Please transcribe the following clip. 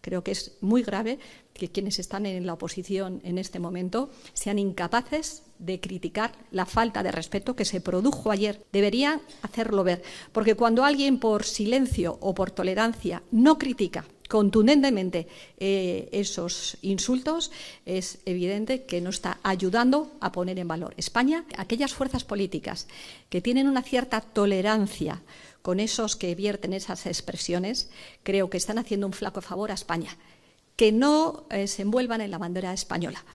Creo que es muy grave que quienes están en la oposición en este momento sean incapaces de criticar la falta de respeto que se produjo ayer. Deberían hacerlo ver, porque cuando alguien por silencio o por tolerancia no critica contundentemente eh, esos insultos, es evidente que no está ayudando a poner en valor España aquellas fuerzas políticas que tienen una cierta tolerancia con esos que vierten esas expresiones, creo que están haciendo un flaco favor a España. Que no eh, se envuelvan en la bandera española.